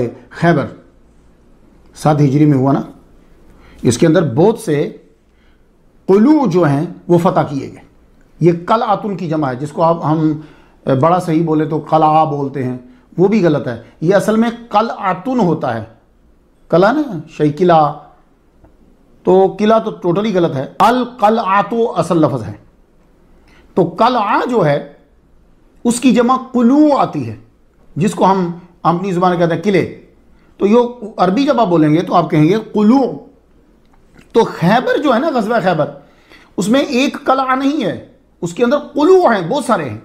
खैबर सात हिजरी में हुआ ना इसके अंदर बहुत से कुलू जो हैं वो फतह किए गए ये कल आतुल की जमा है जिसको आप हम बड़ा सही बोले तो कला बोलते हैं वो भी गलत है ये असल में कल आतुन होता है कला ना शही किला तो किला तो टोटली गलत है अल कल आतो असल लफज है तो कल आ जो है उसकी जमा कुलू आती है जिसको हम हम अपनी ज़ुबान कहते हैं किले तो यो अरबी जब आप बोलेंगे तो आप कहेंगे कुलू तो खैबर जो है ना गजबा खैबर उसमें एक कला नहीं है उसके अंदर कुलू हैं बहुत सारे हैं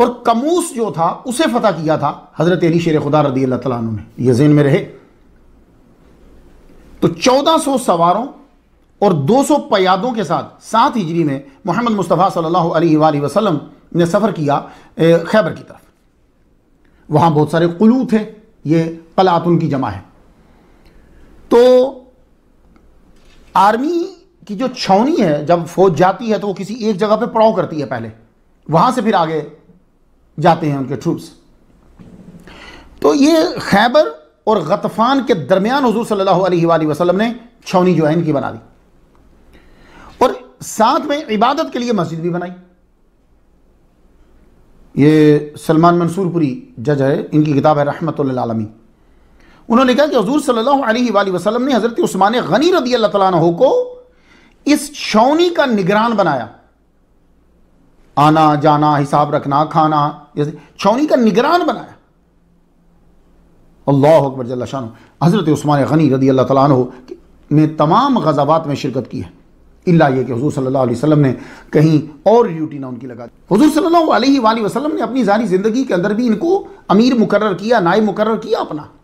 और कमूस जो था उसे फतेह किया था हजरत अली शेर खुदा रदी अल्लाह तला ने यह में रहे तो 1400 सवारों और 200 पयादों के साथ सात हिजरी में मोहम्मद मुस्तफ़ा सल्लल्लाहु अलैहि वसल्लम ने सफ़र किया खैबर की तरफ वहां बहुत सारे कुलू थे ये कलात उनकी जमा है तो आर्मी की जो छौनी है जब फौज जाती है तो वो किसी एक जगह पे पड़ाव करती है पहले वहां से फिर आगे जाते हैं उनके ट्रूप्स तो ये खैबर और गतफान के दरमियान हजूर सल्लल्लाहु अलैहि वसल्लम ने छौनी जो है इनकी बना दी और साथ में इबादत के लिए मस्जिद भी बनाई ये सलमान मंसूरपुरी जज है इनकी किताब है रहमत आलमी उन्होंने कहा कि हजूर सल्ला वसलम ने हज़रत उस्मान गनी रदी अल्लाह तु को इस शौनी का निगरान बनाया आना जाना हिसाब रखना खाना जैसे छौनी का निगरान बनाया अल्लाह अकबर जल्ला शाह हज़रत ऊस्मान गनी रदी अल्लाह तु ने तमाम गजाबात में शिरकत की है इला ये कि हजूर सल्ला वसलम ने कहीं और ड्यूटी ना उनकी लगा दी हजूर सल्ला वसलम ने अपनी जारी ज़िंदगी के अंदर भी इनको अमीर मुकर किया नायब मुकर किया अपना